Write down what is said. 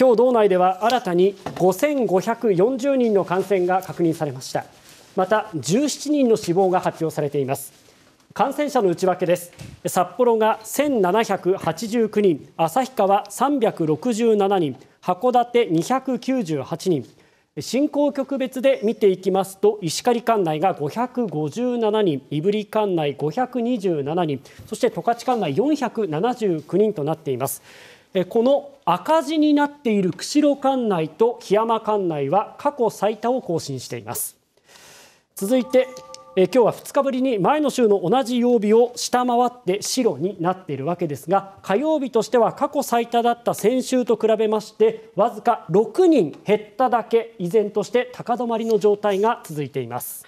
今日道内では新たに5540人の感染が確認されましたまた17人の死亡が発表されています感染者の内訳です札幌が1789人旭川367人函館298人振興局別で見ていきますと石狩管内が557人胆振管内527人そして十勝管内479人となっていますこの赤字になっている釧路管内と檜山管内は過去最多を更新しています続いてえ今日は2日ぶりに前の週の同じ曜日を下回って白になっているわけですが火曜日としては過去最多だった先週と比べましてわずか6人減っただけ依然として高止まりの状態が続いています